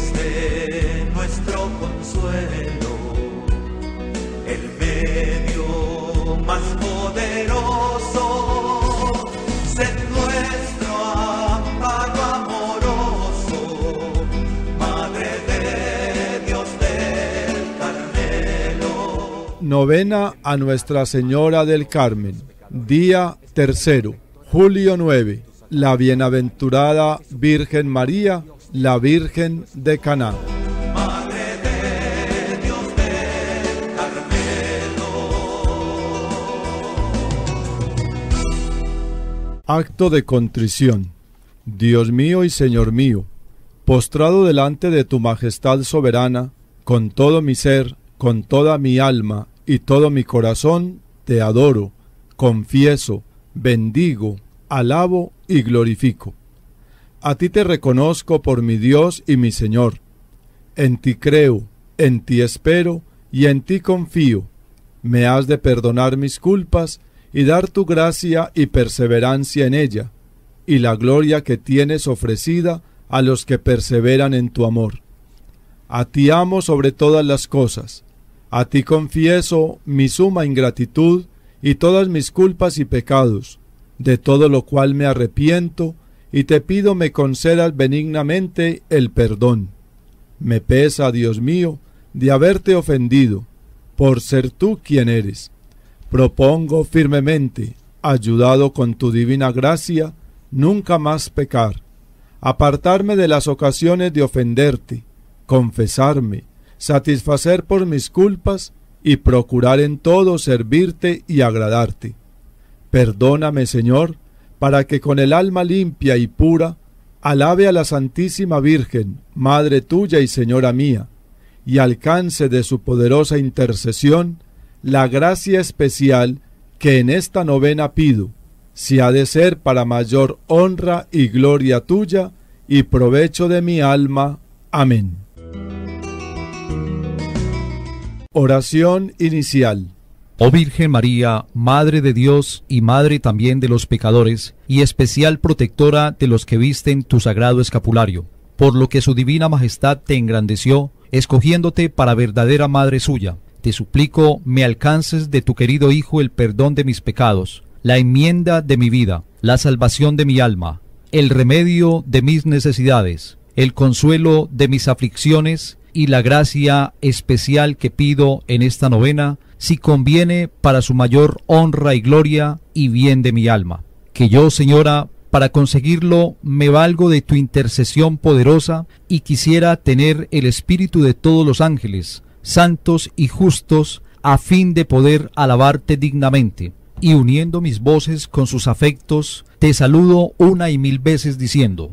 De nuestro consuelo, el medio más poderoso. Sed nuestro amparo amoroso, Madre de Dios del Carmelo. Novena a Nuestra Señora del Carmen, día tercero, julio 9. La bienaventurada Virgen María la Virgen de Caná. Acto de contrición. Dios mío y Señor mío, postrado delante de tu majestad soberana, con todo mi ser, con toda mi alma y todo mi corazón, te adoro, confieso, bendigo, alabo y glorifico a ti te reconozco por mi Dios y mi Señor. En ti creo, en ti espero y en ti confío. Me has de perdonar mis culpas y dar tu gracia y perseverancia en ella, y la gloria que tienes ofrecida a los que perseveran en tu amor. A ti amo sobre todas las cosas. A ti confieso mi suma ingratitud y todas mis culpas y pecados, de todo lo cual me arrepiento y te pido me concedas benignamente el perdón. Me pesa, Dios mío, de haberte ofendido, por ser tú quien eres. Propongo firmemente, ayudado con tu divina gracia, nunca más pecar, apartarme de las ocasiones de ofenderte, confesarme, satisfacer por mis culpas y procurar en todo servirte y agradarte. Perdóname, Señor, para que con el alma limpia y pura alabe a la Santísima Virgen, Madre tuya y Señora mía, y alcance de su poderosa intercesión la gracia especial que en esta novena pido, si ha de ser para mayor honra y gloria tuya y provecho de mi alma. Amén. Oración inicial. Oh Virgen María, Madre de Dios y Madre también de los pecadores, y especial protectora de los que visten tu sagrado escapulario, por lo que su divina majestad te engrandeció, escogiéndote para verdadera Madre suya. Te suplico me alcances de tu querido Hijo el perdón de mis pecados, la enmienda de mi vida, la salvación de mi alma, el remedio de mis necesidades, el consuelo de mis aflicciones y la gracia especial que pido en esta novena, si conviene para su mayor honra y gloria y bien de mi alma. Que yo, Señora, para conseguirlo me valgo de tu intercesión poderosa y quisiera tener el espíritu de todos los ángeles, santos y justos, a fin de poder alabarte dignamente. Y uniendo mis voces con sus afectos, te saludo una y mil veces diciendo,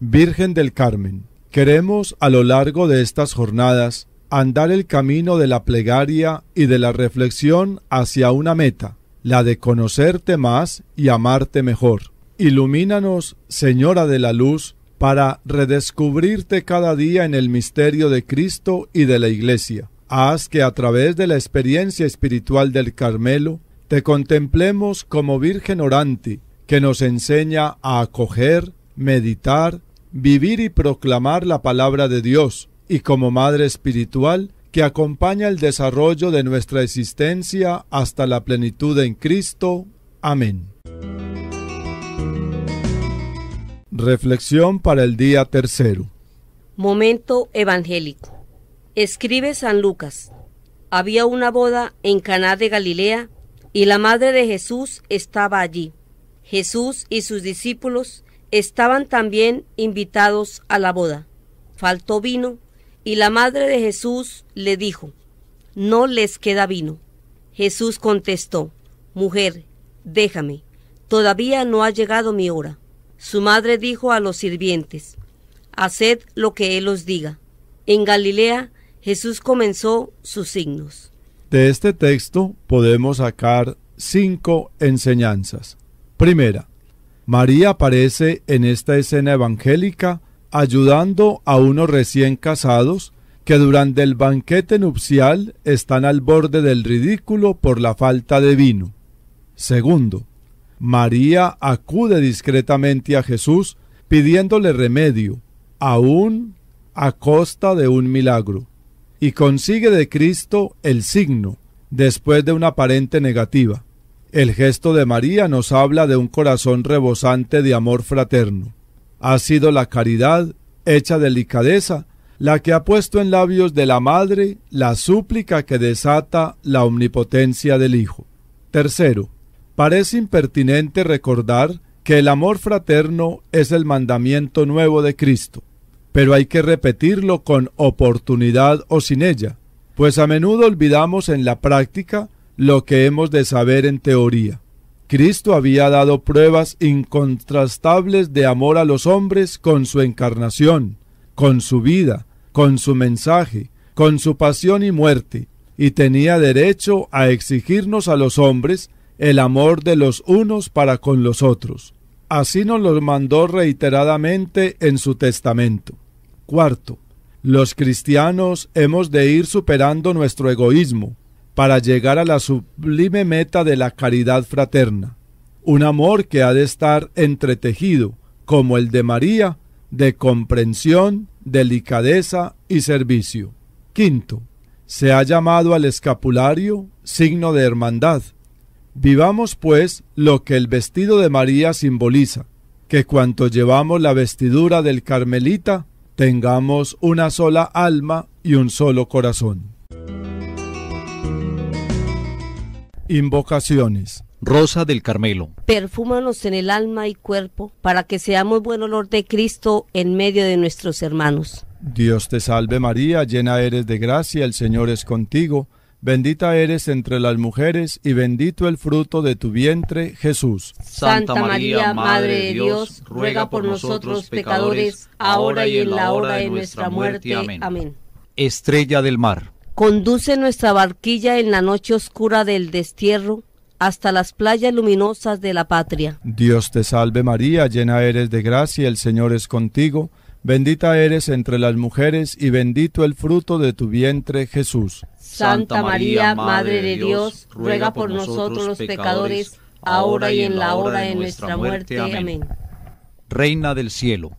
Virgen del Carmen, queremos a lo largo de estas jornadas andar el camino de la plegaria y de la reflexión hacia una meta, la de conocerte más y amarte mejor. Ilumínanos, Señora de la Luz, para redescubrirte cada día en el misterio de Cristo y de la Iglesia. Haz que a través de la experiencia espiritual del Carmelo te contemplemos como Virgen orante, que nos enseña a acoger, meditar vivir y proclamar la palabra de Dios y como madre espiritual que acompaña el desarrollo de nuestra existencia hasta la plenitud en Cristo. Amén. Reflexión para el día tercero. Momento evangélico. Escribe San Lucas. Había una boda en Caná de Galilea y la madre de Jesús estaba allí. Jesús y sus discípulos estaban también invitados a la boda. Faltó vino y la madre de Jesús le dijo, no les queda vino. Jesús contestó, mujer, déjame, todavía no ha llegado mi hora. Su madre dijo a los sirvientes, haced lo que él os diga. En Galilea Jesús comenzó sus signos. De este texto podemos sacar cinco enseñanzas. Primera, María aparece en esta escena evangélica ayudando a unos recién casados que durante el banquete nupcial están al borde del ridículo por la falta de vino. Segundo, María acude discretamente a Jesús pidiéndole remedio, aún a costa de un milagro, y consigue de Cristo el signo, después de una aparente negativa. El gesto de María nos habla de un corazón rebosante de amor fraterno. Ha sido la caridad, hecha delicadeza, la que ha puesto en labios de la Madre la súplica que desata la omnipotencia del Hijo. Tercero, parece impertinente recordar que el amor fraterno es el mandamiento nuevo de Cristo, pero hay que repetirlo con oportunidad o sin ella, pues a menudo olvidamos en la práctica lo que hemos de saber en teoría. Cristo había dado pruebas incontrastables de amor a los hombres con su encarnación, con su vida, con su mensaje, con su pasión y muerte, y tenía derecho a exigirnos a los hombres el amor de los unos para con los otros. Así nos lo mandó reiteradamente en su testamento. Cuarto, los cristianos hemos de ir superando nuestro egoísmo, para llegar a la sublime meta de la caridad fraterna, un amor que ha de estar entretejido, como el de María, de comprensión, delicadeza y servicio. Quinto, se ha llamado al escapulario signo de hermandad. Vivamos, pues, lo que el vestido de María simboliza, que cuanto llevamos la vestidura del Carmelita, tengamos una sola alma y un solo corazón. Invocaciones. Rosa del Carmelo. Perfúmanos en el alma y cuerpo para que seamos buen olor de Cristo en medio de nuestros hermanos. Dios te salve María, llena eres de gracia, el Señor es contigo. Bendita eres entre las mujeres y bendito el fruto de tu vientre, Jesús. Santa María, Madre de Dios, ruega por nosotros pecadores, ahora y en la hora de nuestra muerte. Amén. Estrella del Mar. Conduce nuestra barquilla en la noche oscura del destierro hasta las playas luminosas de la patria. Dios te salve María, llena eres de gracia, el Señor es contigo, bendita eres entre las mujeres y bendito el fruto de tu vientre Jesús. Santa María, Madre de Dios, ruega por nosotros los pecadores, ahora y en la hora de nuestra muerte. Amén. Reina del cielo,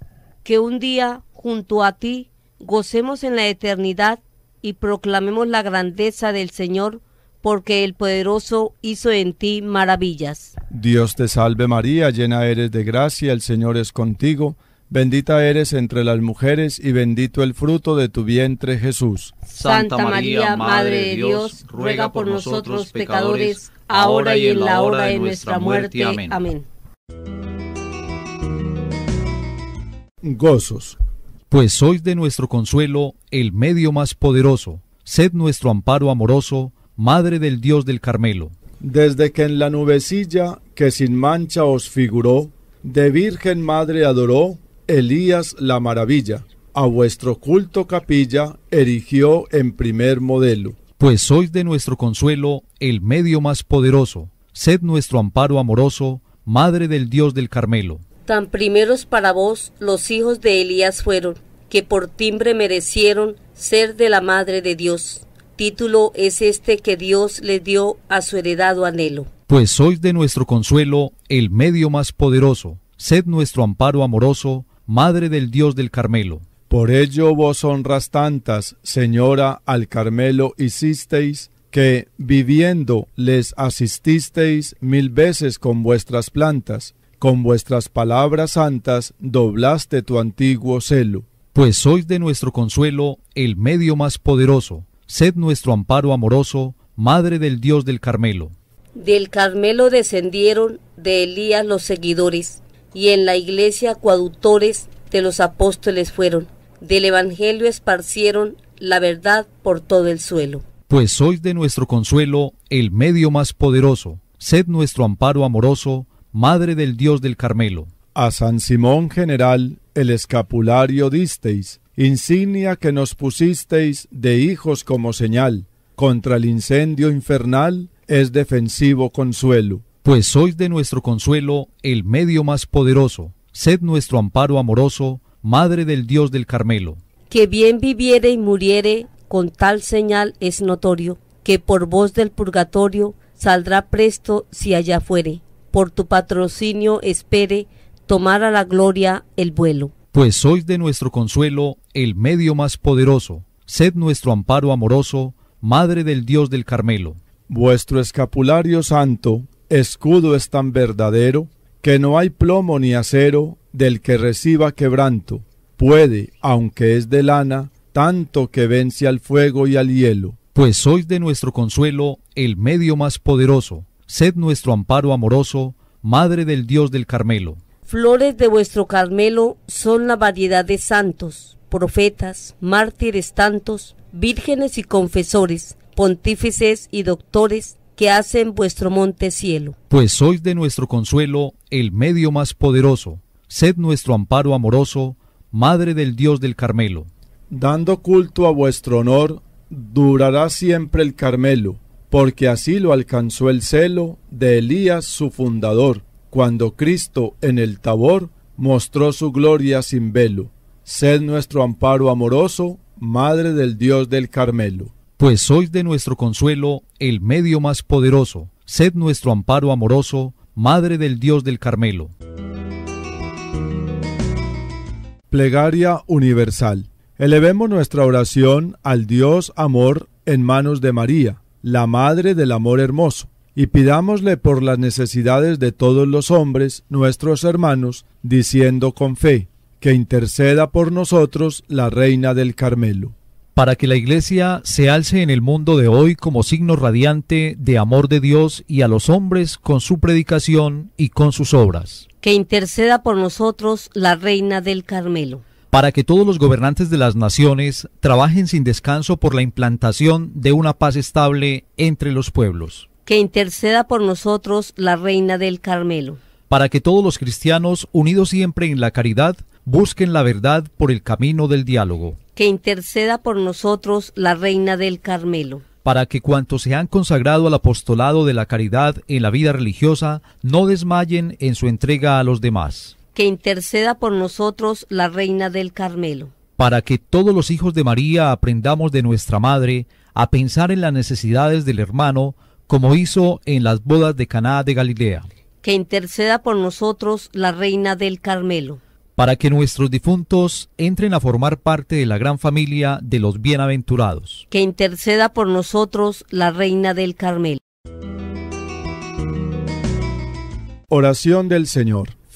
que un día junto a ti gocemos en la eternidad y proclamemos la grandeza del Señor, porque el poderoso hizo en ti maravillas. Dios te salve María, llena eres de gracia, el Señor es contigo, bendita eres entre las mujeres y bendito el fruto de tu vientre Jesús. Santa María, Madre de Dios, ruega por nosotros pecadores, ahora y en la hora de nuestra muerte. Amén. Gozos pues sois de nuestro consuelo el medio más poderoso, sed nuestro amparo amoroso, Madre del Dios del Carmelo. Desde que en la nubecilla que sin mancha os figuró, de Virgen Madre adoró, Elías la maravilla, a vuestro culto capilla erigió en primer modelo. Pues sois de nuestro consuelo el medio más poderoso, sed nuestro amparo amoroso, Madre del Dios del Carmelo. Tan primeros para vos los hijos de Elías fueron, que por timbre merecieron ser de la Madre de Dios. Título es este que Dios le dio a su heredado anhelo. Pues sois de nuestro consuelo el medio más poderoso, sed nuestro amparo amoroso, Madre del Dios del Carmelo. Por ello vos honras tantas, Señora, al Carmelo hicisteis, que viviendo les asististeis mil veces con vuestras plantas, con vuestras palabras santas doblaste tu antiguo celo. Pues sois de nuestro consuelo el medio más poderoso, sed nuestro amparo amoroso, Madre del Dios del Carmelo. Del Carmelo descendieron de Elías los seguidores, y en la iglesia coaductores de los apóstoles fueron, del Evangelio esparcieron la verdad por todo el suelo. Pues sois de nuestro consuelo el medio más poderoso, sed nuestro amparo amoroso, Madre del Dios del Carmelo. A San Simón General el escapulario disteis, insignia que nos pusisteis de hijos como señal. Contra el incendio infernal es defensivo consuelo. Pues sois de nuestro consuelo el medio más poderoso. Sed nuestro amparo amoroso, Madre del Dios del Carmelo. Que bien viviere y muriere, con tal señal es notorio, que por voz del purgatorio saldrá presto si allá fuere por tu patrocinio espere tomar a la gloria el vuelo. Pues sois de nuestro consuelo el medio más poderoso, sed nuestro amparo amoroso, Madre del Dios del Carmelo. Vuestro escapulario santo, escudo es tan verdadero, que no hay plomo ni acero del que reciba quebranto, puede, aunque es de lana, tanto que vence al fuego y al hielo. Pues sois de nuestro consuelo el medio más poderoso, sed nuestro amparo amoroso, Madre del Dios del Carmelo. Flores de vuestro Carmelo son la variedad de santos, profetas, mártires tantos, vírgenes y confesores, pontífices y doctores que hacen vuestro monte cielo. Pues sois de nuestro consuelo el medio más poderoso, sed nuestro amparo amoroso, Madre del Dios del Carmelo. Dando culto a vuestro honor, durará siempre el Carmelo porque así lo alcanzó el celo de Elías su fundador, cuando Cristo en el Tabor mostró su gloria sin velo. Sed nuestro amparo amoroso, Madre del Dios del Carmelo. Pues sois de nuestro consuelo el medio más poderoso. Sed nuestro amparo amoroso, Madre del Dios del Carmelo. Plegaria Universal. Elevemos nuestra oración al Dios Amor en manos de María la Madre del Amor Hermoso, y pidámosle por las necesidades de todos los hombres, nuestros hermanos, diciendo con fe, que interceda por nosotros la Reina del Carmelo. Para que la Iglesia se alce en el mundo de hoy como signo radiante de amor de Dios y a los hombres con su predicación y con sus obras. Que interceda por nosotros la Reina del Carmelo para que todos los gobernantes de las naciones trabajen sin descanso por la implantación de una paz estable entre los pueblos. Que interceda por nosotros la Reina del Carmelo. Para que todos los cristianos, unidos siempre en la caridad, busquen la verdad por el camino del diálogo. Que interceda por nosotros la Reina del Carmelo para que cuantos se han consagrado al apostolado de la caridad en la vida religiosa no desmayen en su entrega a los demás que interceda por nosotros la Reina del Carmelo. Para que todos los hijos de María aprendamos de nuestra Madre a pensar en las necesidades del hermano, como hizo en las bodas de Caná de Galilea. Que interceda por nosotros la Reina del Carmelo. Para que nuestros difuntos entren a formar parte de la gran familia de los bienaventurados. Que interceda por nosotros la Reina del Carmelo. Oración del Señor.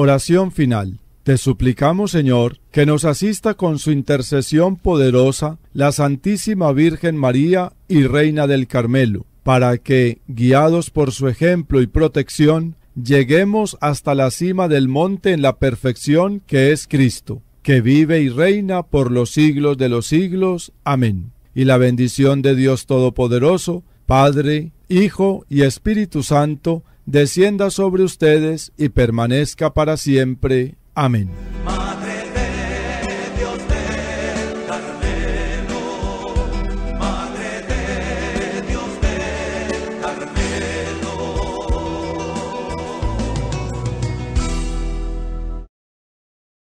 Oración final. Te suplicamos, Señor, que nos asista con su intercesión poderosa la Santísima Virgen María y Reina del Carmelo, para que, guiados por su ejemplo y protección, lleguemos hasta la cima del monte en la perfección que es Cristo, que vive y reina por los siglos de los siglos. Amén. Y la bendición de Dios Todopoderoso, Padre, Hijo y Espíritu Santo, descienda sobre ustedes y permanezca para siempre. Amén.